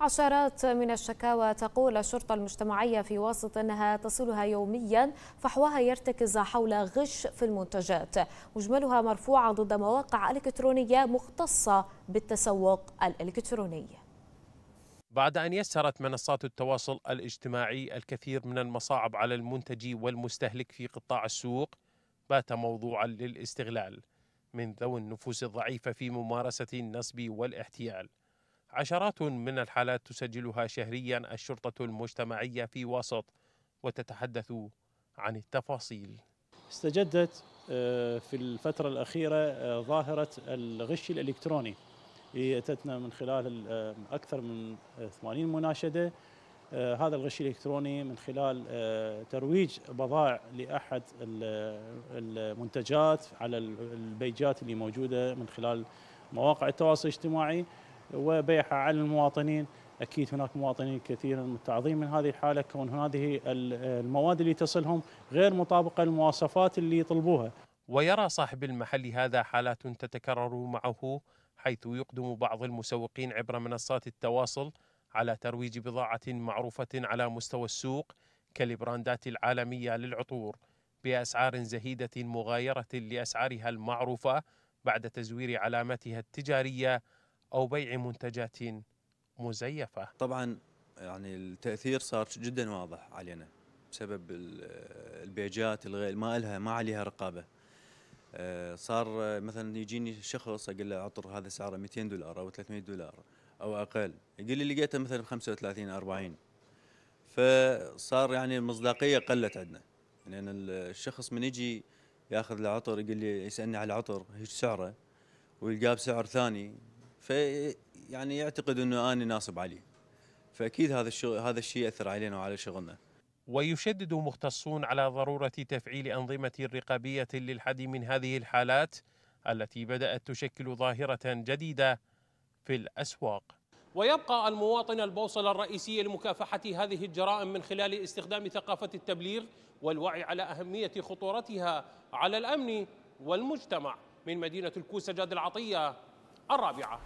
عشرات من الشكاوى تقول الشرطة المجتمعية في واسط أنها تصلها يوميا فحواها يرتكز حول غش في المنتجات مجملها مرفوعة ضد مواقع إلكترونية مختصة بالتسوق الإلكتروني بعد أن يسرت منصات التواصل الاجتماعي الكثير من المصاعب على المنتج والمستهلك في قطاع السوق بات موضوعا للاستغلال من ذوي النفوس الضعيفة في ممارسة النصب والاحتيال عشرات من الحالات تسجلها شهريا الشرطة المجتمعية في وسط وتتحدث عن التفاصيل استجدت آه، في الفترة الأخيرة آه، ظاهرة الغش الإلكتروني أتتنا من خلال آه، أكثر من 80 مناشدة هذا الغش الإلكتروني من خلال ترويج بضائع لأحد المنتجات على البيجات اللي موجودة من خلال مواقع التواصل الاجتماعي وبيعها على المواطنين اكيد هناك مواطنين كثير متعظين من هذه الحاله كون هذه المواد اللي تصلهم غير مطابقه للمواصفات اللي يطلبوها. ويرى صاحب المحل هذا حالات تتكرر معه حيث يقدم بعض المسوقين عبر منصات التواصل على ترويج بضاعه معروفه على مستوى السوق كالبراندات العالميه للعطور باسعار زهيده مغايره لاسعارها المعروفه بعد تزوير علامتها التجاريه أو بيع منتجات مزيفة طبعا يعني التأثير صار جدا واضح علينا بسبب البيجات الغير ما لها ما عليها رقابة آه، صار مثلا يجيني شخص اقول له عطر هذا سعره 200 دولار او 300 دولار او اقل يقول لي لقيته مثلا 35 40 فصار يعني المصداقيه قلت عندنا لان الشخص من يجي ياخذ العطر يقول لي يسالني على العطر ايش سعره ويلقاه بسعر ثاني فيعني يعتقد انه انا ناصب عليه فاكيد هذا الشغل هذا الشيء اثر علينا وعلى شغلنا ويشدد مختصون على ضروره تفعيل انظمه رقابيه للحد من هذه الحالات التي بدات تشكل ظاهره جديده في الاسواق ويبقى المواطن البوصلة الرئيسية لمكافحة هذه الجرائم من خلال استخدام ثقافة التبليغ والوعي على أهمية خطورتها على الأمن والمجتمع من مدينة الكوسة جاد العطية الرابعة